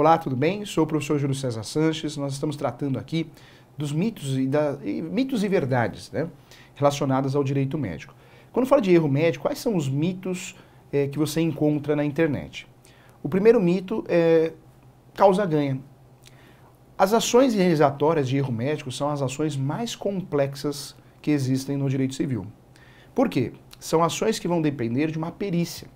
Olá, tudo bem? Sou o professor Júlio César Sanches. Nós estamos tratando aqui dos mitos e, da, e mitos e verdades né, relacionadas ao direito médico. Quando fala de erro médico, quais são os mitos é, que você encontra na internet? O primeiro mito é causa-ganha. As ações realizatórias de erro médico são as ações mais complexas que existem no direito civil. Por quê? São ações que vão depender de uma perícia.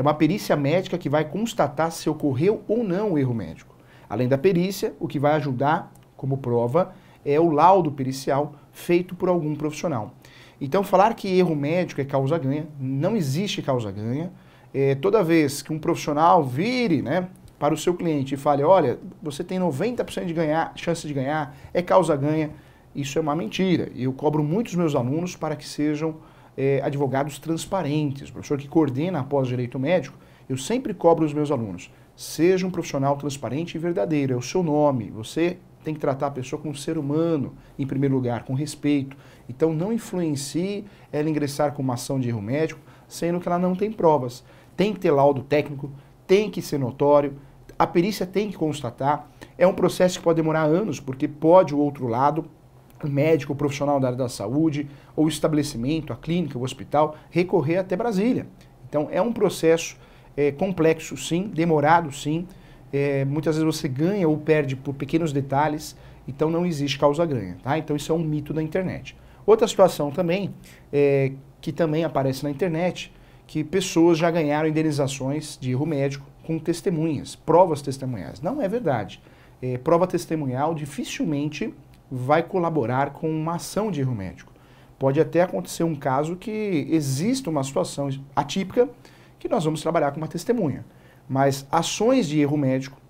É uma perícia médica que vai constatar se ocorreu ou não o erro médico. Além da perícia, o que vai ajudar como prova é o laudo pericial feito por algum profissional. Então, falar que erro médico é causa-ganha, não existe causa-ganha. É, toda vez que um profissional vire né, para o seu cliente e fale: olha, você tem 90% de ganhar, chance de ganhar, é causa-ganha, isso é uma mentira. E eu cobro muitos meus alunos para que sejam é, advogados transparentes. O professor que coordena após direito médico, eu sempre cobro os meus alunos. Seja um profissional transparente e verdadeiro, é o seu nome. Você tem que tratar a pessoa como um ser humano, em primeiro lugar, com respeito. Então, não influencie ela ingressar com uma ação de erro médico, sendo que ela não tem provas. Tem que ter laudo técnico, tem que ser notório, a perícia tem que constatar. É um processo que pode demorar anos, porque pode o outro lado o médico, o profissional da área da saúde, ou o estabelecimento, a clínica, o hospital, recorrer até Brasília. Então, é um processo é, complexo, sim, demorado, sim. É, muitas vezes você ganha ou perde por pequenos detalhes, então não existe causa-ganha, tá? Então, isso é um mito da internet. Outra situação também, é, que também aparece na internet, que pessoas já ganharam indenizações de erro médico com testemunhas, provas testemunhais. Não é verdade. É, prova testemunhal dificilmente vai colaborar com uma ação de erro médico. Pode até acontecer um caso que exista uma situação atípica que nós vamos trabalhar com uma testemunha. Mas ações de erro médico,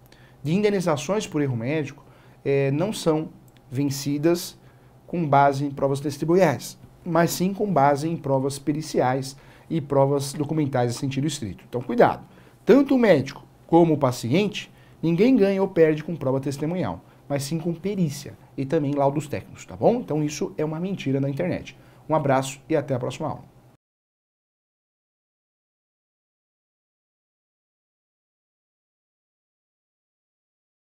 de indenizações por erro médico, eh, não são vencidas com base em provas testemunhais, mas sim com base em provas periciais e provas documentais em sentido estrito. Então, cuidado. Tanto o médico como o paciente, ninguém ganha ou perde com prova testemunhal mas sim com perícia e também laudos técnicos, tá bom? Então isso é uma mentira na internet. Um abraço e até a próxima aula.